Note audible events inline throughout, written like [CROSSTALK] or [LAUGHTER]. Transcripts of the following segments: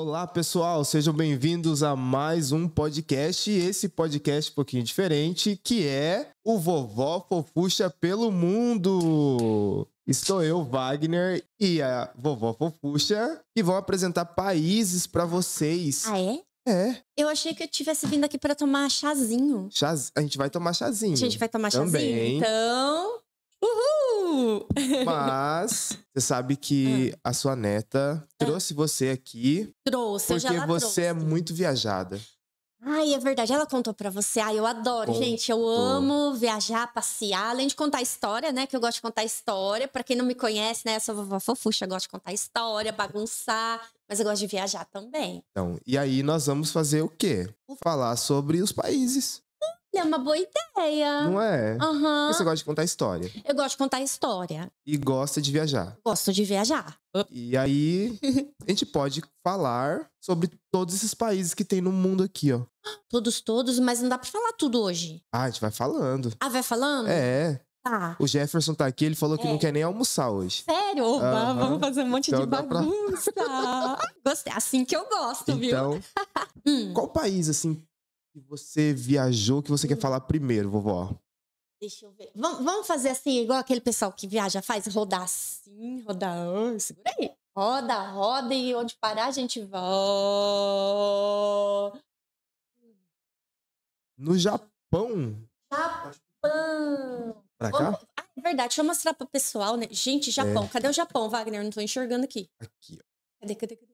Olá, pessoal, sejam bem-vindos a mais um podcast. Esse podcast um pouquinho diferente, que é o Vovó Fofuxa pelo Mundo. Estou eu, Wagner, e a Vovó Fofuxa, que vão apresentar países para vocês. Ah, é? É. Eu achei que eu tivesse vindo aqui para tomar chazinho. Chaz... A gente vai tomar chazinho. A gente vai tomar Também. chazinho. Então, Uhul! Mas você sabe que ah. a sua neta ah. trouxe você aqui. Trouxe, porque eu já Porque você é trouxe. é muito viajada. Ai, é verdade. Ela contou para você. Ai, eu adoro, Contou. gente. Eu amo viajar, passear. Além de contar história, né? Que eu gosto de contar história. Para quem não me conhece, né? Eu sou vovó fofuxa, gosto de contar história, bagunçar. Mas eu gosto de viajar também. Então, e aí nós vamos fazer o quê? Falar sobre os países. É uma boa ideia. Não é? Aham. Uhum. Você gosta de contar história. Eu gosto de contar história. E gosta de viajar. Gosto de viajar. E aí, [LAUGHS] a gente pode falar sobre todos esses países que tem no mundo aqui, ó. Todos, todos, mas não dá pra falar tudo hoje. Ah, a gente vai falando. Ah, vai falando? É. Tá. O Jefferson tá aqui, ele falou que é. não quer nem almoçar hoje. Sério? Opa, uhum. vamos fazer um monte então de bagunça. Pra... [LAUGHS] Gostei. Assim que eu gosto, então, viu? [LAUGHS] Hum. Qual país, assim, que você viajou que você quer hum. falar primeiro, vovó? Deixa eu ver. Vamos, fazer assim, igual aquele pessoal que viaja, faz rodar assim, rodar, segura aí. Roda, roda e onde parar a gente vai. No Japão? Japão. Pra cá? Ah, é verdade, deixa eu mostrar pro pessoal, né? Gente, Japão. É. Cadê o Japão, Wagner? não tô enxergando aqui. Aqui, ó. Cadê, cadê, cadê?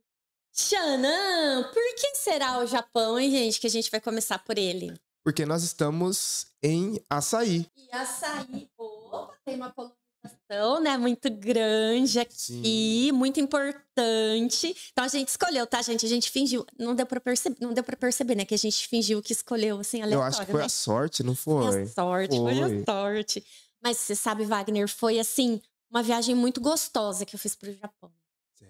Xanã, por que será o Japão, hein, gente? Que a gente vai começar por ele. Porque nós estamos em açaí. E açaí, opa, tem uma colonização, né? Muito grande aqui, Sim. muito importante. Então a gente escolheu, tá, gente? A gente fingiu. Não deu pra perceber, não deu para perceber né? Que a gente fingiu que escolheu, assim, aleatório. Eu acho que foi né? a sorte, não foi? Foi a sorte, foi. foi a sorte. Mas você sabe, Wagner, foi assim, uma viagem muito gostosa que eu fiz pro Japão.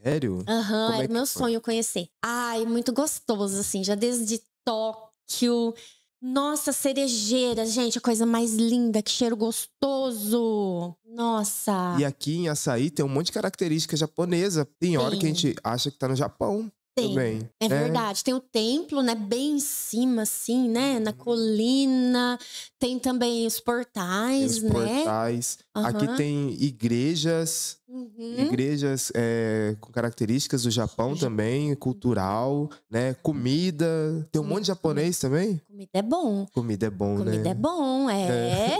Sério? Aham, uhum, é, é era meu foi? sonho conhecer. Ai, muito gostoso, assim, já desde Tóquio. Nossa, cerejeira, gente, a coisa mais linda, que cheiro gostoso. Nossa. E aqui em açaí tem um monte de característica japonesa. Tem Sim. hora que a gente acha que tá no Japão. Tem. Também. É, é. verdade. É. Tem o templo, né? Bem em cima, assim, né? Uhum. Na colina. Tem também os portais, tem os né? portais. Uhum. Aqui tem igrejas. Uhum. Igrejas é, com características do Japão uhum. também, cultural, né? Comida. Tem um monte de japonês também? Comida é bom. Comida é bom, comida né? Comida é bom, é. é.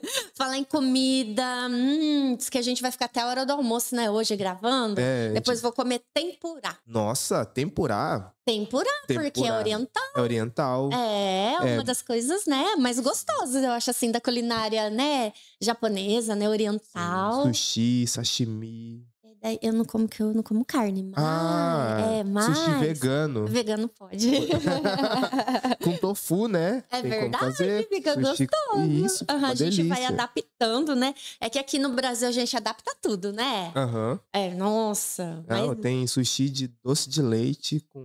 [LAUGHS] Falar em comida. Hum, diz que a gente vai ficar até a hora do almoço, né? Hoje gravando. É, Depois gente... vou comer tempurá. Nossa, tempurá? Tempurá, tempurá. porque é oriental. É oriental. É, é, uma das coisas, né, mais gostosas, eu acho, assim, da culinária, né, japonesa, né, oriental. Sim, sushi, sashimi. É, eu não como que eu não como carne, mas ah, é mas sushi vegano. Vegano pode. [LAUGHS] Com tofu, né? É Tem verdade, fazer. fica sushi... gostoso. Isso, uhum, a gente vai adaptando, né? É que aqui no Brasil a gente adapta tudo, né? Uhum. É, nossa. Não, mas... Tem sushi de doce de leite com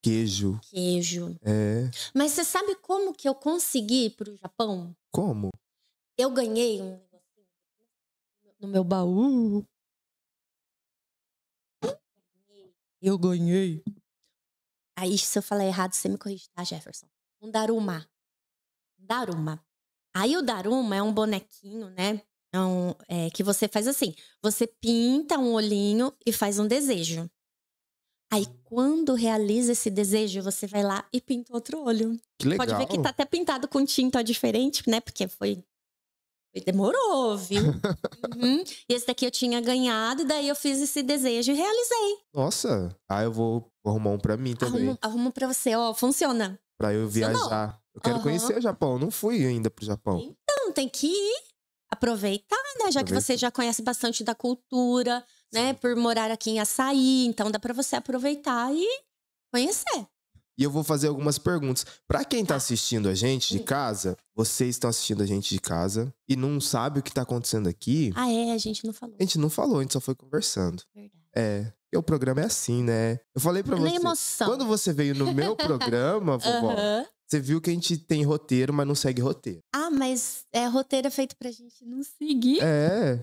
queijo. Queijo. É. Mas você sabe como que eu consegui pro Japão? Como? Eu ganhei um negocinho no meu baú Eu ganhei. Aí, se eu falar errado, você me corrige, tá, Jefferson? Um Daruma. Daruma. Aí, o Daruma é um bonequinho, né? É um, é, que você faz assim: você pinta um olhinho e faz um desejo. Aí, quando realiza esse desejo, você vai lá e pinta outro olho. Que legal. Pode ver que tá até pintado com tinta diferente, né? Porque foi Demorou, viu? [LAUGHS] uhum. Esse daqui eu tinha ganhado, daí eu fiz esse desejo e realizei. Nossa, ah, eu vou arrumar um pra mim também. Arrumo, arrumo pra você, ó, funciona. Pra eu viajar. Funcionou. Eu quero uhum. conhecer o Japão, não fui ainda pro Japão. Então, tem que ir, aproveitar, né? Já Aproveita. que você já conhece bastante da cultura, né? Por morar aqui em Açaí, então dá pra você aproveitar e conhecer e eu vou fazer algumas perguntas. Para quem tá, tá assistindo a gente de hum. casa, vocês estão assistindo a gente de casa e não sabe o que tá acontecendo aqui. Ah, é, a gente não falou. A gente não falou, a gente só foi conversando. Verdade. É. E o programa é assim, né? Eu falei para você. Emoção. Quando você veio no meu [LAUGHS] programa, vovó, uhum. você viu que a gente tem roteiro, mas não segue roteiro. Ah, mas é roteiro é feito pra gente não seguir. É.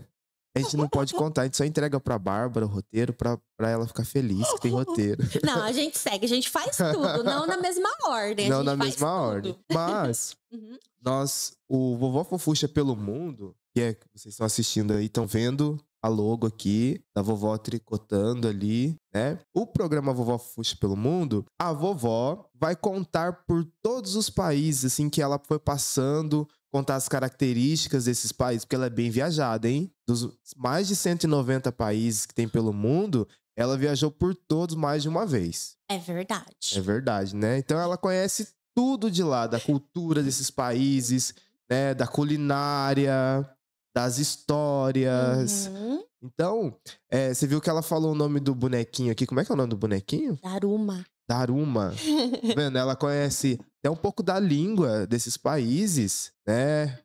A gente não pode contar, a gente só entrega pra Bárbara o roteiro pra, pra ela ficar feliz que tem roteiro. [LAUGHS] Não, a gente segue, a gente faz tudo, não na mesma ordem. Não na mesma ordem. Mas [LAUGHS] uhum. nós, o Vovó Fofuxa pelo Mundo, que é que vocês estão assistindo aí, estão vendo a logo aqui, da vovó tricotando ali, né? O programa Vovó Fofuxa pelo Mundo, a vovó vai contar por todos os países, assim, que ela foi passando contar as características desses países, porque ela é bem viajada, hein? Dos mais de 190 países que tem pelo mundo, ela viajou por todos mais de uma vez. É verdade. É verdade, né? Então ela conhece tudo de lá, da cultura desses países, né? Da culinária, das histórias. Uhum. Então, é, você viu que ela falou o nome do bonequinho aqui. Como é que é o nome do bonequinho? Daruma. Daruma. tá vendo? Ela conhece até um pouco da língua desses países, né?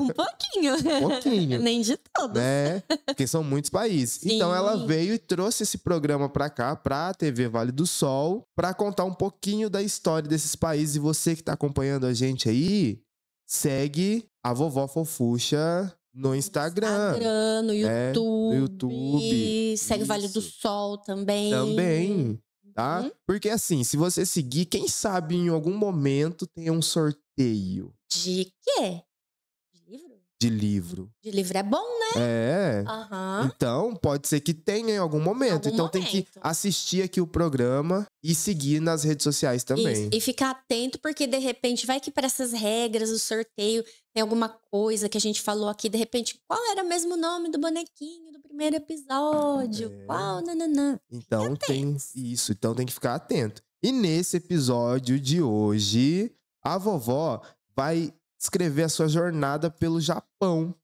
Um pouquinho. um pouquinho. Nem de todos. Né? Porque são muitos países. Sim. Então ela veio e trouxe esse programa pra cá, pra TV Vale do Sol, pra contar um pouquinho da história desses países. E você que tá acompanhando a gente aí, segue a Vovó Fofuxa no Instagram. Instagram, no YouTube. É, né? no YouTube. Segue Isso. Vale do Sol também. Também tá? Uhum. Porque assim, se você seguir, quem sabe em algum momento tem um sorteio. De quê? de livro. De livro é bom, né? É. Uhum. Então, pode ser que tenha em algum momento. Algum então, momento. tem que assistir aqui o programa e seguir nas redes sociais também. Isso. E ficar atento, porque de repente vai que para essas regras, o sorteio, tem alguma coisa que a gente falou aqui, de repente, qual era mesmo o nome do bonequinho do primeiro episódio? É. Qual? Nananã. Então, tem isso. Então, tem que ficar atento. E nesse episódio de hoje, a vovó vai escrever a sua jornada pelo Japão,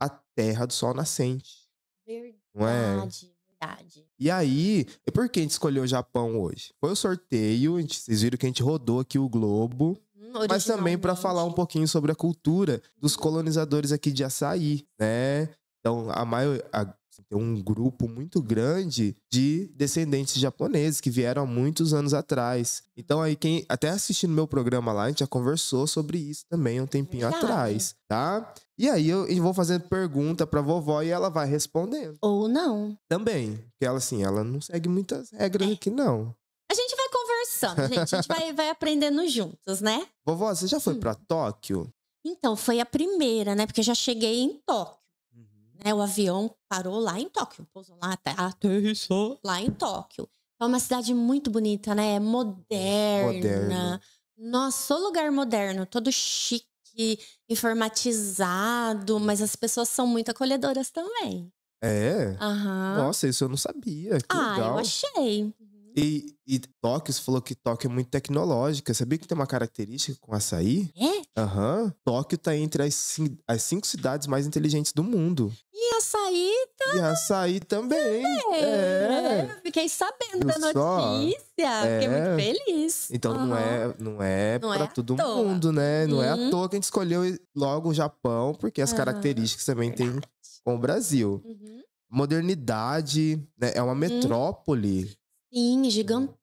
a terra do sol nascente. É? Verdade, é? verdade. E aí, por que a gente escolheu o Japão hoje? Foi o sorteio, gente, vocês viram que a gente rodou aqui o globo. Hum, mas também para falar um pouquinho sobre a cultura dos colonizadores aqui de Açaí, né? Então, a, maior, a Assim, tem um grupo muito grande de descendentes japoneses que vieram há muitos anos atrás. Então aí quem até assistindo meu programa lá, a gente já conversou sobre isso também um tempinho Verdade. atrás, tá? E aí eu vou fazendo pergunta pra vovó e ela vai respondendo. Ou não. Também, porque ela assim, ela não segue muitas regras é. aqui não. A gente vai conversando, gente, a gente vai, vai aprendendo juntos, né? [LAUGHS] Vovó, você já foi hum. para Tóquio? Então, foi a primeira, né? Porque eu já cheguei em Tóquio. Né? O avião parou lá em Tóquio, pousou lá, aterrissou lá em Tóquio. É uma cidade muito bonita, né? É moderna. Moderna. Nossa, o lugar moderno, todo chique, informatizado, mas as pessoas são muito acolhedoras também. É? Aham. Nossa, isso eu não sabia. Que ah, legal. eu achei. E, e Tóquio, você falou que Tóquio é muito tecnológica. Sabia que tem uma característica com açaí? É? Aham. Uhum. Tóquio tá entre as, as cinco cidades mais inteligentes do mundo. E açaí também. Tá e açaí também. também. É. fiquei sabendo Eu da notícia. É. Fiquei muito é. feliz. Então uhum. não é, não é não pra é todo mundo, né? Não é à uhum. toa que a gente escolheu logo o Japão, porque as características também tem com o Brasil. Uhum. Modernidade, né? É uma uhum. metrópole. Sim, gigantesca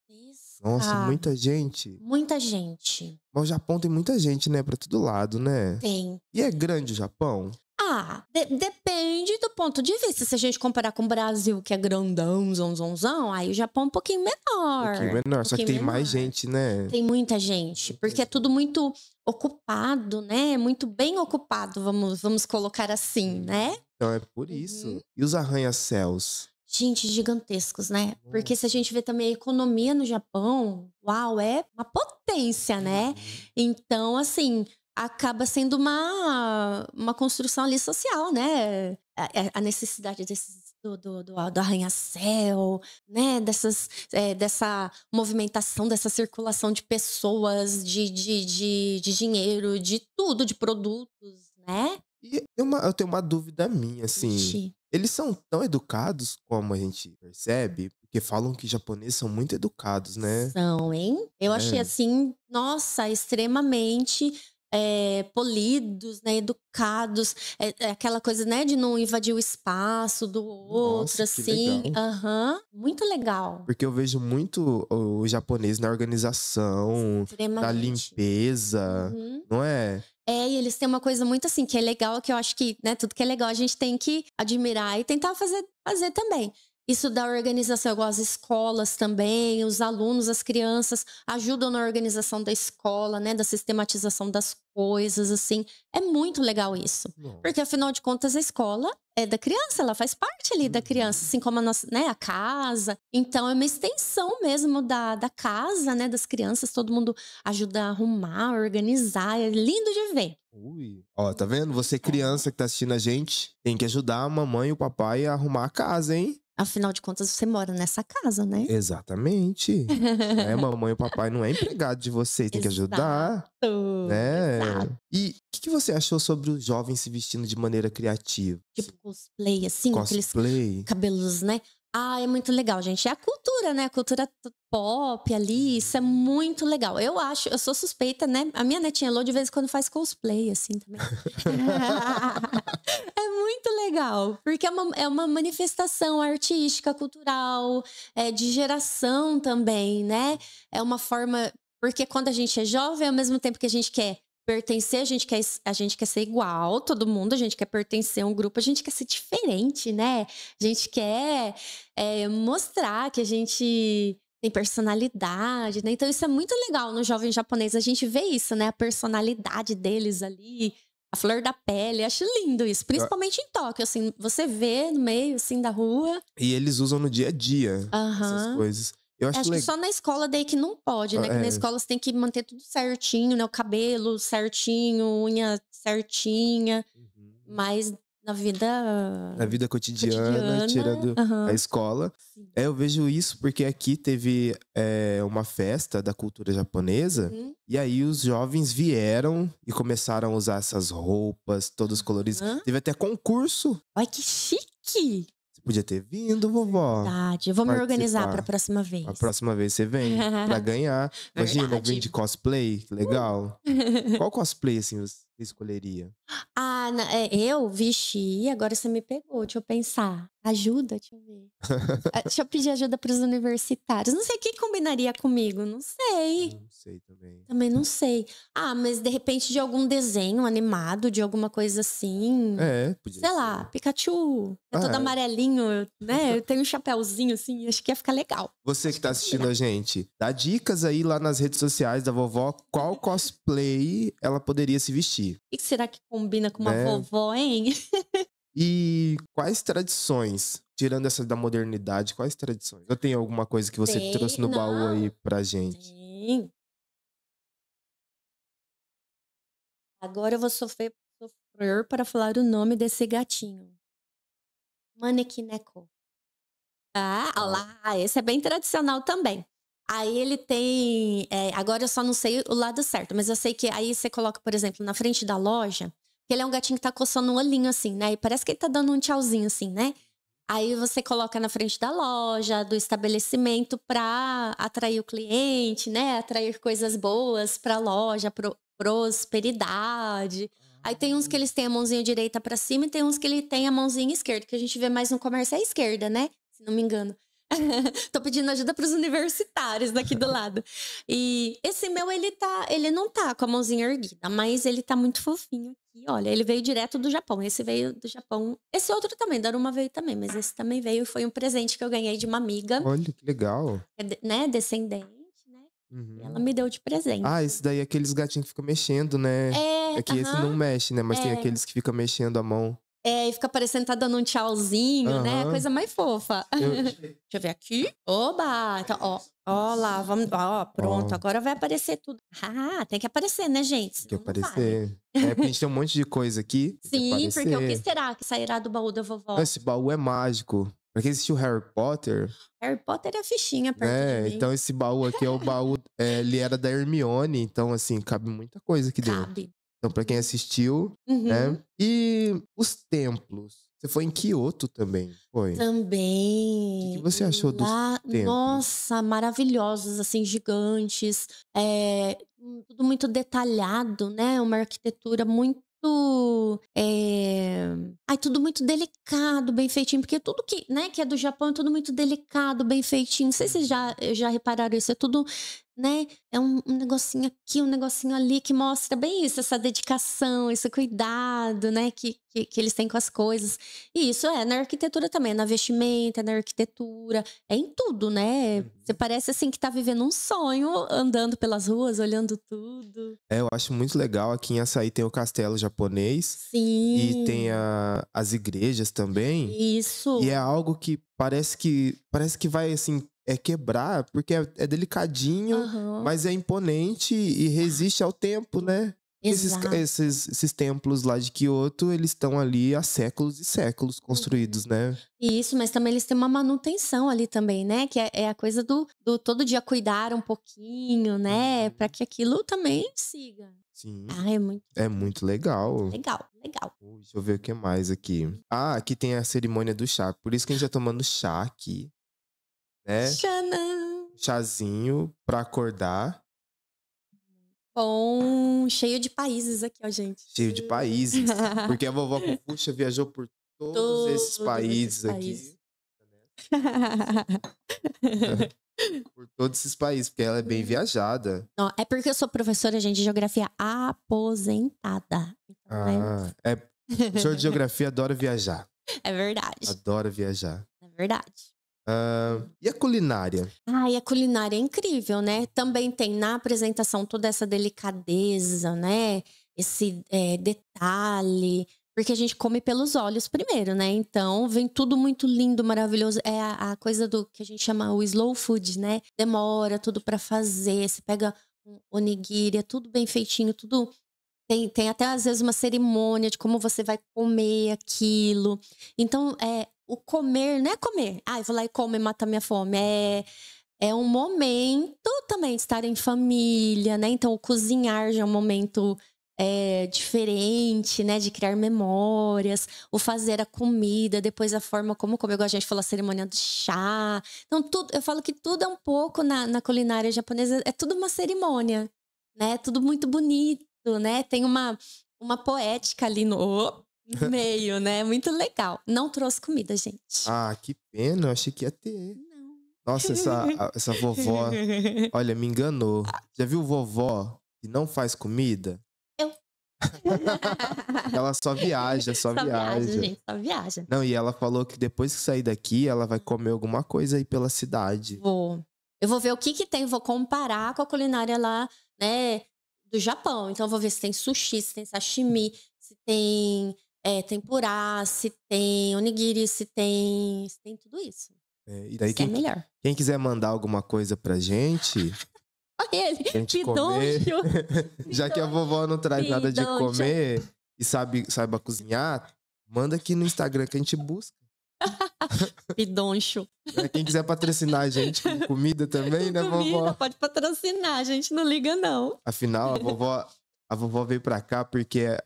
nossa, ah, muita gente. Muita gente. Mas o Japão tem muita gente, né? Pra todo lado, né? Tem. E é grande o Japão? Ah, de depende do ponto de vista. Se a gente comparar com o Brasil, que é grandão, zonzonzão, aí o Japão é um pouquinho menor. Um pouquinho menor, um só que tem menor. mais gente, né? Tem muita gente, porque é tudo muito ocupado, né? Muito bem ocupado, vamos, vamos colocar assim, né? Então é por isso. Uhum. E os arranha-céus? gente, gigantescos, né? Porque uhum. se a gente vê também a economia no Japão, uau, é uma potência, né? Uhum. Então, assim, acaba sendo uma, uma construção ali social, né? A, é, a necessidade desses, do, do, do, do arranha-céu, né? Dessas, é, dessa movimentação, dessa circulação de pessoas, de, de, de, de dinheiro, de tudo, de produtos, né? E eu, uma, eu tenho uma dúvida minha, assim. Ixi. Eles são tão educados como a gente percebe, porque falam que japoneses são muito educados, né? São, hein? Eu é. achei assim, nossa, extremamente é, polidos, né, educados, é, é aquela coisa, né, de não invadir o espaço do outro, Nossa, assim. Uhum. Muito legal. Porque eu vejo muito o japonês na organização, na limpeza, uhum. não é? É, e eles têm uma coisa muito assim que é legal, que eu acho que, né, tudo que é legal a gente tem que admirar e tentar fazer, fazer também. Isso da organização, igual as escolas também, os alunos, as crianças ajudam na organização da escola, né? Da sistematização das coisas, assim. É muito legal isso. Nossa. Porque, afinal de contas, a escola é da criança, ela faz parte ali da criança, uhum. assim como a nossa, né, a casa. Então, é uma extensão mesmo da, da casa, né, das crianças. Todo mundo ajuda a arrumar, organizar. É lindo de ver. Ui. Ó, tá vendo? Você criança que tá assistindo a gente, tem que ajudar a mamãe e o papai a arrumar a casa, hein? Afinal de contas, você mora nessa casa, né? Exatamente. é, mamãe e papai não é empregado de você, tem Exato. que ajudar. Né? Exato. E o que, que, você achou sobre os jovens se vestindo de maneira criativa? Tipo cosplay, assim, cosplay. aqueles cabelos, né? Ah, é muito legal, gente. É a cultura, né? A cultura pop ali, isso é uhum. muito legal. Eu acho, eu sou suspeita, né? A minha netinha Lô de vez em quando faz cosplay, assim, também. [LAUGHS] [LAUGHS] legal, porque é uma, é uma manifestação artística, cultural, é, de geração também, né? É uma forma. Porque quando a gente é jovem, ao mesmo tempo que a gente quer pertencer, a gente quer, a gente quer ser igual todo mundo, a gente quer pertencer a um grupo, a gente quer ser diferente, né? A gente quer é, mostrar que a gente tem personalidade, né? Então isso é muito legal no jovem japonês, a gente vê isso, né? A personalidade deles ali, a flor da pele. Acho lindo isso, principalmente em Tóquio, assim, você vê no meio assim da rua. E eles usam no dia a dia uhum. essas coisas. Eu acho, acho que só na escola daí que não pode, né? É. Que na é. escola você tem que manter tudo certinho, né? O cabelo certinho, unha certinha. Uhum. Mas na vida na vida cotidiana, cotidiana tirando uhum. a escola é, eu vejo isso porque aqui teve é, uma festa da cultura japonesa uhum. e aí os jovens vieram e começaram a usar essas roupas todos coloridos uhum. teve até concurso ai que chique você podia ter vindo vovó é verdade eu vou me organizar para a próxima vez a próxima vez você vem para [LAUGHS] ganhar imagina vem de cosplay legal [LAUGHS] qual cosplay assim escolheria? Ah, é, eu? Vixe, agora você me pegou, deixa eu pensar. Ajuda, deixa eu ver. Ah, deixa eu pedir ajuda para os universitários. Não sei quem combinaria comigo, não sei. Não sei também. Também não sei. Ah, mas de repente de algum desenho animado, de alguma coisa assim. É, podia. Sei ser. lá, Pikachu. É ah, todo é. amarelinho, né? Eu tenho um chapéuzinho assim, acho que ia ficar legal. Você que tá assistindo a gente, dá dicas aí lá nas redes sociais da vovó qual cosplay ela poderia se vestir. O que será que combina com uma né? vovó, hein? [LAUGHS] E quais tradições, tirando essa da modernidade, quais tradições? Eu tenho alguma coisa que você tem, trouxe no não. baú aí pra gente? Sim. Agora eu vou sofrer, sofrer para falar o nome desse gatinho. Manequineco. Ah, olha lá, esse é bem tradicional também. Aí ele tem. É, agora eu só não sei o lado certo, mas eu sei que aí você coloca, por exemplo, na frente da loja, ele é um gatinho que tá coçando um olhinho, assim, né? E parece que ele tá dando um tchauzinho, assim, né? Aí você coloca na frente da loja, do estabelecimento, para atrair o cliente, né? Atrair coisas boas para a loja, pro, prosperidade. Aí tem uns que ah. eles têm a mãozinha direita para cima e tem uns que ele tem a mãozinha esquerda, que a gente vê mais no comércio à esquerda, né? Se não me engano. [LAUGHS] Tô pedindo ajuda para os universitários daqui do lado. E esse meu ele tá, ele não tá com a mãozinha erguida, mas ele tá muito fofinho aqui, olha, ele veio direto do Japão. Esse veio do Japão. Esse outro também, Daruma veio também, mas esse também veio. Foi um presente que eu ganhei de uma amiga. Olha, que legal. É né, descendente. Né, uhum. Ela me deu de presente. Ah, esse daí é aqueles gatinhos que ficam mexendo, né? É, é que uhum. esse não mexe, né? Mas é. tem aqueles que ficam mexendo a mão. É, e fica parecendo tá dando um tchauzinho, uhum. né? Coisa mais fofa. Eu... [LAUGHS] Deixa eu ver aqui. Oba! Então, ó, Ó lá, vamos. Ó, pronto, Ó. agora vai aparecer tudo. Ah, tem que aparecer, né, gente? Tem que aparecer. É, porque a gente tem um monte de coisa aqui. Sim, porque o que será que sairá do baú da vovó? Esse baú é mágico. Pra quem assistiu Harry Potter. Harry Potter é a fichinha perto É, então esse baú aqui é o baú. É, ele era da Hermione, então, assim, cabe muita coisa aqui dentro. Cabe. Então, pra quem assistiu, né, uhum. né? E os templos. Você foi em Kyoto também, foi? Também. O que, você achou do Lá, Nossa, maravilhosos, assim, gigantes. É, tudo muito detalhado, né? Uma arquitetura muito muito. Eh, é... Ai, tudo muito delicado, bem feitinho. Porque tudo que, né, que é do Japão é tudo muito delicado, bem feitinho. Não sei se vocês já, já repararam isso. É tudo né? É um, um, negocinho aqui, um negocinho ali que mostra bem isso, essa dedicação, esse cuidado, né? Que, que, que, eles têm com as coisas. E isso é na arquitetura também, é na vestimenta, é na arquitetura, é em tudo, né? Você uhum. parece assim que tá vivendo um sonho, andando pelas ruas, olhando tudo. É, eu acho muito legal. Aqui em Açaí tem o castelo japonês. Sim. E tem a, as igrejas também. Isso. E é algo que parece que parece que vai assim é quebrar, porque é, é delicadinho, uhum. mas é imponente e resiste ao tempo, né? Esses, esses, esses, templos lá de Kyoto, eles estão ali há séculos e séculos construídos, uhum. né? Isso, mas também eles têm uma manutenção ali também, né? Que é, é a coisa do, do todo dia cuidar um pouquinho, né? Para uhum. que aquilo também siga. Sim. Ah, é muito. É muito legal. Legal, legal. Deixa eu ver o que mais aqui. Ah, aqui tem a cerimônia do chá. Por isso que a gente tá tomando chá aqui né? Xanã. Chazinho pra acordar. Bom, cheio de países aqui, ó, gente. Cheio de países. [LAUGHS] Porque a vovó Puxa viajou por todos, todos esses países, esses países. aqui. [LAUGHS] por todos esses países, porque ela é bem viajada. Não, é porque eu sou professora, gente, de geografia aposentada. Então, né? ah, é. é... O senhor de geografia adora viajar. [LAUGHS] É verdade. Adora viajar. É verdade. Uh, e a culinária? Ah, e a culinária é incrível, né? Também tem na apresentação toda essa delicadeza, né? Esse é, detalhe. Porque a gente come pelos olhos primeiro, né? Então vem tudo muito lindo, maravilhoso. É a, a coisa do que a gente chama o slow food, né? Demora tudo para fazer. Você pega um onigiri, é tudo bem feitinho, tudo tem, tem até às vezes uma cerimônia de como você vai comer aquilo. Então, é, o comer não é comer. Ah, eu vou lá e como e matar minha fome. É, é um momento também de estar em família, né? Então, o cozinhar já é um momento é, diferente, né? De criar memórias, o fazer a comida, depois a forma como comer. Igual a gente falou, a cerimônia do chá. Então, tudo, eu falo que tudo é um pouco na, na culinária japonesa, é tudo uma cerimônia, né? Tudo muito bonito, né? Tem uma, uma poética ali no. No meio, né? Muito legal. Não trouxe comida, gente. Ah, que pena. Eu achei que ia ter. Não. Nossa, essa, essa vovó. [LAUGHS] Olha, me enganou. Já viu vovó que não faz comida? Eu. [LAUGHS] ela só viaja, só, só viaja. viaja. gente, só viaja. Não, e ela falou que depois que sair daqui, ela vai comer alguma coisa aí pela cidade. Vou. Eu vou ver o que que tem, vou comparar com a culinária lá, né, do Japão. Então eu vou ver se tem sushi, se tem sashimi, se tem é, tempurá, se tem onigiri, se tem, se tem tudo isso. É, e daí isso é quem, é melhor. Quem quiser mandar alguma coisa pra gente. [LAUGHS] Olha ele, gente comer, [LAUGHS] Já que a vovó não traz nada de comer e sabe, saiba cozinhar, manda aqui no Instagram que a gente busca. [LAUGHS] Pidoncho. Né, quem quiser patrocinar a gente com comida também, né, comida, vovó? Pode patrocinar, a gente não liga, não. Afinal, a vovó, a vovó veio pra cá porque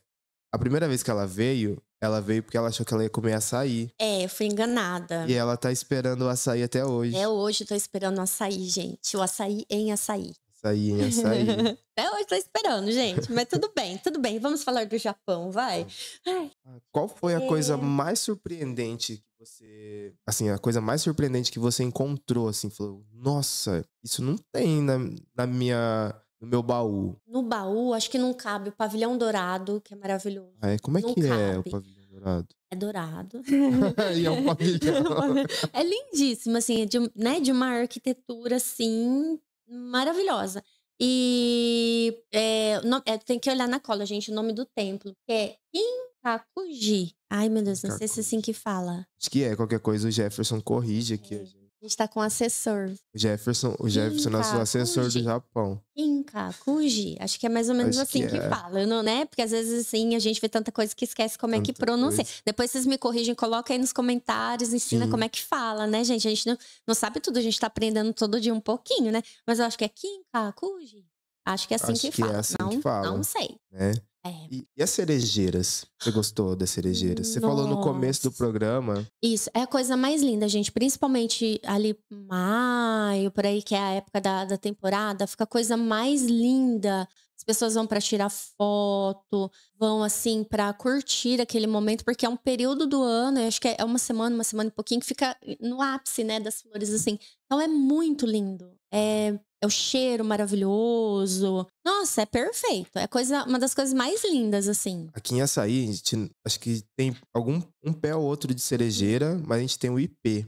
a primeira vez que ela veio, ela veio porque ela achou que ela ia comer açaí. É, eu fui enganada. E ela tá esperando o açaí até hoje. É hoje eu tô esperando o açaí, gente. O açaí em açaí. Açaí em açaí. [LAUGHS] É hoje tô esperando, gente. Mas tudo bem, tudo bem. Vamos falar do Japão, vai. Ah, qual foi a é... coisa mais surpreendente que você. Assim, a coisa mais surpreendente que você encontrou, assim, falou: nossa, isso não tem na, na minha no meu baú? No baú, acho que não cabe o pavilhão dourado, que é maravilhoso. é? Como é não que cabe. é o pavilhão dourado? É dourado. [LAUGHS] e é um pavilhão. [LAUGHS] é lindíssimo, assim, é de, né, de uma arquitetura, assim, maravilhosa. E é, é, tem que olhar na cola, gente, o nome do templo, que é Inkakuji. Ai, meu Deus, não Kakuji. sei se é assim que fala. Acho que é, qualquer coisa o Jefferson corrige aqui, é. gente. A gente tá com assessor. O Jefferson, o Jefferson é nosso assessor Kuji. do Japão. Kinka, Kuji. Acho que é mais ou menos Acho assim que, que é. fala, não, né? Porque às vezes assim a gente vê tanta coisa que esquece como tanta é que pronuncia. Coisa. Depois vocês me corrigem, coloca aí nos comentários, ensina Sim. como é que fala, né, gente? A gente não, não sabe tudo, a gente tá aprendendo todo dia um pouquinho, né? Mas eu acho que é Kinka, Kuji. Acho que é assim acho que, que é fala. É assim não, que fala. Não sei. Né? É. E, e as cerejeiras? Você gostou das cerejeiras? Você Nossa. falou no começo do programa. Isso, é a coisa mais linda, gente. Principalmente ali maio, por aí, que é a época da, da temporada, fica a coisa mais linda. As pessoas vão para tirar foto, vão assim para curtir aquele momento, porque é um período do ano, eu acho que é uma semana, uma semana e pouquinho, que fica no ápice, né, das flores assim. Então é muito lindo. É é o cheiro maravilhoso. Nossa, é perfeito. É coisa, uma das coisas mais lindas, assim. Aqui em Açaí, a gente, acho que tem algum um pé ou outro de cerejeira, uhum. mas a gente tem o IP.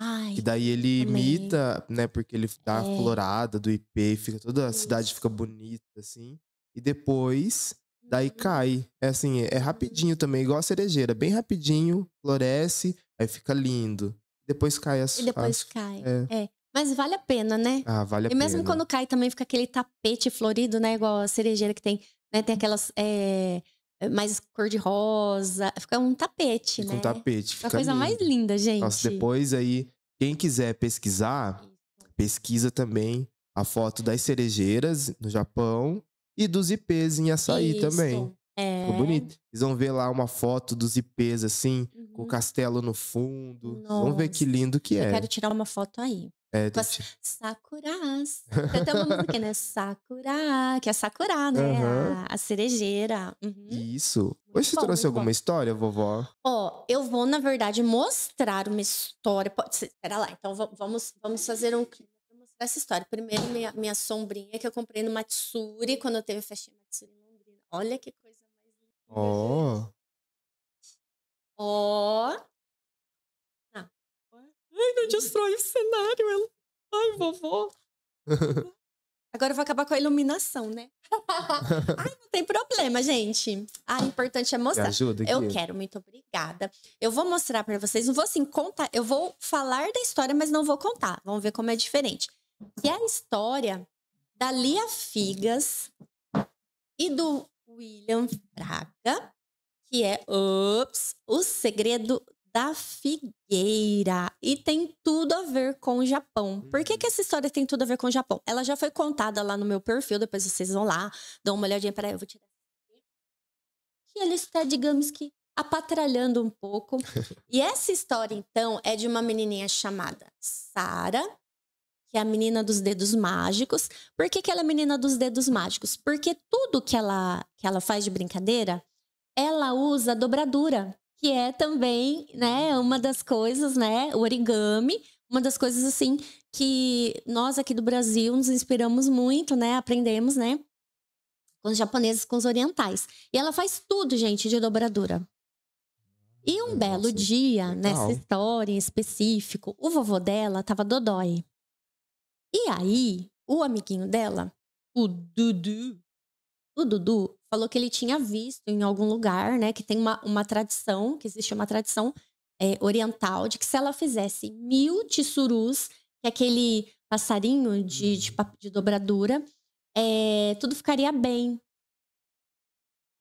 Ai, e daí ele imita, né? Porque ele dá é. a florada do IP, fica toda a cidade fica bonita, assim. E depois, daí uhum. cai. É assim, é rapidinho uhum. também, igual a cerejeira. Bem rapidinho, floresce, aí fica lindo. Depois cai as E depois as, cai. É. é. Mas vale a pena, né? Ah, vale a pena. E mesmo pena. quando cai também fica aquele tapete florido, né? Igual a cerejeira que tem, né? Tem aquelas é, mais cor-de-rosa. Fica um tapete, fica né? um tapete. Fica a coisa lindo. mais linda, gente. Nossa, depois aí, quem quiser pesquisar, pesquisa também a foto das cerejeiras no Japão e dos ipês em açaí Isso. também. É. Ficou bonito. Vocês vão ver lá uma foto dos ipês, assim, uhum. com o castelo no fundo. Nossa. Vão ver que lindo que eu é. Eu quero tirar uma foto aí. É, tipo... Sakuras. Canta uma [LAUGHS] música, né? Sakura, que é Sakura, né? Uhum. A, a cerejeira. Uhum. Isso. Hoje você bom, trouxe alguma bom. história, vovó? Ó, eu vou, na verdade, mostrar uma história. Pode ser, pera lá, então vamos, vamos fazer um clima pra mostrar essa história. Primeiro, minha, minha sombrinha que eu comprei no Matsuri, quando eu teve festinha Matsuri em Londrina. Olha que coisa mais linda. Ó. Ó. Ai, não destrói o cenário. Ela... Ai, vovô. [LAUGHS] Agora eu vou acabar com a iluminação, né? [LAUGHS] Ai, não tem problema, gente. Ah, o importante é mostrar. Me ajuda, eu quero, muito obrigada. Eu vou mostrar para vocês. Não vou assim contar. Eu vou falar da história, mas não vou contar. Vamos ver como é diferente. Que é a história da Lia Figas e do William Braga, que é Ups, o segredo da figueira e tem tudo a ver com o Japão. Por que, que hum. essa história tem tudo a ver com o Japão? Ela já foi contada lá no meu perfil, depois vocês vão lá, dão uma olhadinha. Peraí, eu vou tirar. Que ela está, digamos que, apatralhando um pouco. [LAUGHS] e essa história, então, é de uma menininha chamada Sara, que é a menina dos dedos mágicos. Por que, que ela é menina dos dedos mágicos? Porque tudo que ela, que ela faz de brincadeira, ela usa dobradura que é também, né, uma das coisas, né, o origami, uma das coisas assim que nós aqui do Brasil nos inspiramos muito, né, aprendemos, né, com os japoneses, com os orientais. E ela faz tudo, gente, de dobradura. E um Nossa, belo dia, legal. nessa história em específico, o vovô dela tava dodói. E aí, o amiguinho dela, o Dudu, o Dudu falou que ele tinha visto em algum lugar, né, que tem uma, uma tradição, que existe uma tradição é, oriental, de que se ela fizesse mil tissurus, que é aquele passarinho de, uhum. de, de dobradura, é, tudo ficaria bem.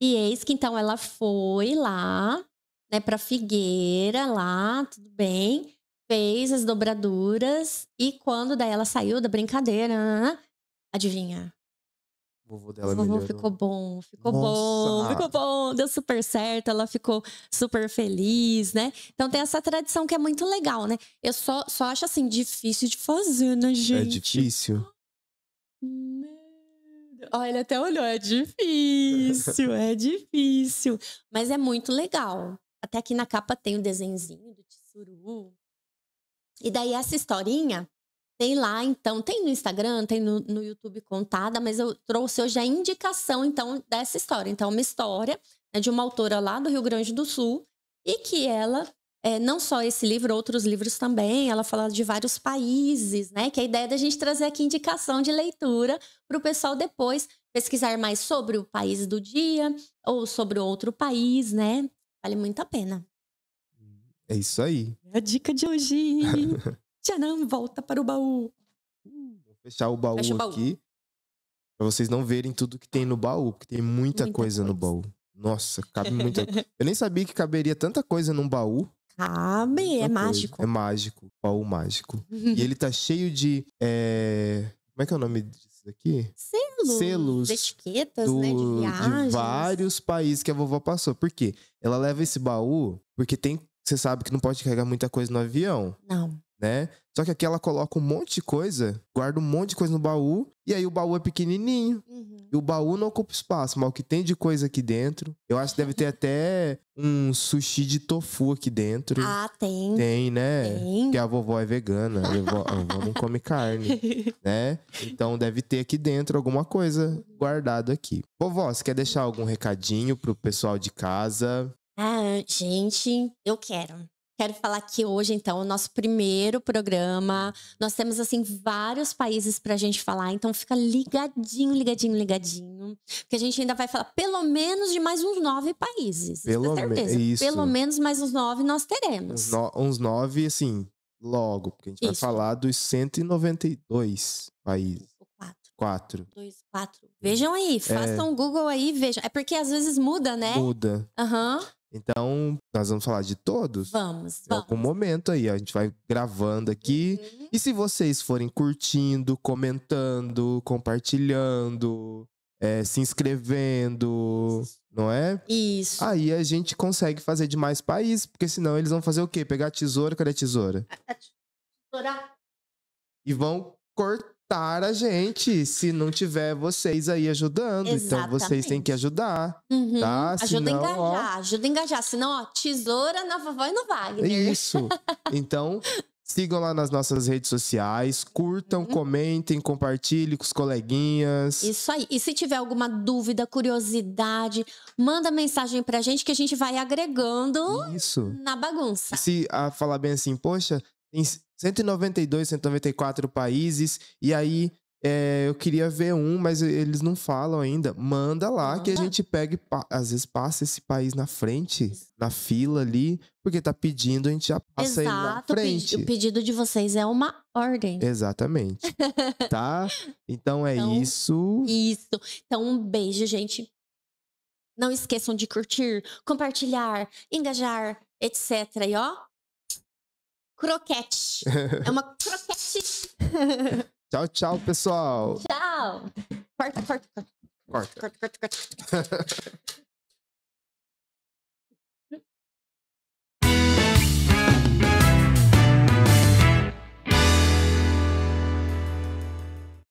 E eis que então ela foi lá, né, pra figueira lá, tudo bem, fez as dobraduras, e quando daí ela saiu da brincadeira, adivinha? O vovô dela o vovô melhorou. ficou bom, ficou Nossa. bom, ficou bom, deu super certo, ela ficou super feliz, né? Então tem essa tradição que é muito legal, né? Eu só, só acho assim, difícil de fazer, né, é gente? É difícil? Olha ele até olhou, é difícil, é [LAUGHS] difícil. Mas é muito legal. Até aqui na capa tem o um do Tsuru. E daí essa historinha, tem lá, então, tem no Instagram, tem no, no, YouTube contada, mas eu trouxe hoje a indicação, então, dessa história. Então, é uma história né, de uma autora lá do Rio Grande do Sul e que ela, é, não só esse livro, outros livros também, ela fala de vários países, né? Que a ideia é da gente trazer aqui indicação de leitura para o pessoal depois pesquisar mais sobre o país do dia ou sobre outro país, né? Vale muito a pena. É isso aí. É a dica de hoje. [LAUGHS] Tcharam, volta para o baú. Hum, vou fechar o baú, Fecha o baú. aqui. Pra vocês não verem tudo que tem no baú, porque tem muita, muita coisa, coisa, no baú. Nossa, cabe [LAUGHS] muita Eu nem sabia que caberia tanta coisa num baú. Cabe, é muita é coisa. mágico. É mágico, baú mágico. e ele [LAUGHS] tá cheio de. É... Como é que é o nome disso aqui? Selos. Selos. Etiquetas, do... né? De viagens. De vários países que a vovó passou. Por quê? Ela leva esse baú porque tem. Você sabe que não pode carregar muita coisa no avião. Não né? Só que aqui ela coloca um monte de coisa, guarda um monte de coisa no baú, e aí o baú é pequenininho. Uhum. E o baú não ocupa espaço, mas o que tem de coisa aqui dentro. Eu acho que deve ter [LAUGHS] até um sushi de tofu aqui dentro. Ah, tem. Tem, né? Tem. Porque a vovó é vegana, a vovó, a vovó não come carne, [LAUGHS] né? Então deve ter aqui dentro alguma coisa guardado aqui. Vovó, você quer deixar algum recadinho pro pessoal de casa? Ah, gente, eu quero. Quero falar que hoje, então, é o nosso primeiro programa. Nós temos, assim, vários países para a gente falar. Então, fica ligadinho, ligadinho, ligadinho. Porque a gente ainda vai falar pelo menos de mais uns nove países. Pelo, me é pelo menos mais uns nove nós teremos. Uns, no uns nove, assim, logo. Porque a gente isso. vai falar dos 192 países. Quatro. Dois, quatro. Vejam aí, é. façam o Google aí, vejam. É porque às vezes muda, né? Muda. Aham. Uhum. Então, nós vamos falar de todos? Vamos. Em é algum momento aí, a gente vai gravando aqui. Uhum. E se vocês forem curtindo, comentando, compartilhando, é, se inscrevendo, não é? Isso. Aí a gente consegue fazer de mais países, porque senão eles vão fazer o quê? Pegar a tesoura, cadê a tesoura? A é, é tesoura. E vão cortar escutar a gente se não tiver vocês aí ajudando. Exatamente. Então vocês têm que ajudar. Uhum. Tá? Ajuda senão, a engajar, ó... ajuda a engajar. Senão, ó, tesoura na vovó e no Wagner. É isso. Então, [LAUGHS] Sigam lá nas nossas redes sociais, curtam, uhum. comentem, compartilhem com os coleguinhas. Isso aí. E se tiver alguma dúvida, curiosidade, manda mensagem pra gente que a gente vai agregando Isso. na bagunça. E se a falar bem assim, poxa, 192, 194 países. E aí é, eu queria ver um, mas eles não falam ainda. Manda lá Manda. que a gente pega às vezes passa esse país na frente, na fila ali, porque tá pedindo, a gente já passa Exato, ele na frente. O pedido de vocês é uma ordem. Exatamente. [LAUGHS] tá? Então é então, isso. Isso. Então um beijo, gente. Não esqueçam de curtir, compartilhar, engajar, etc. E ó, croquete. é uma croquete. [LAUGHS] tchau, tchau, pessoal. Tchau. Corta, corta, corta. Corta, corta, corta. corta. [LAUGHS]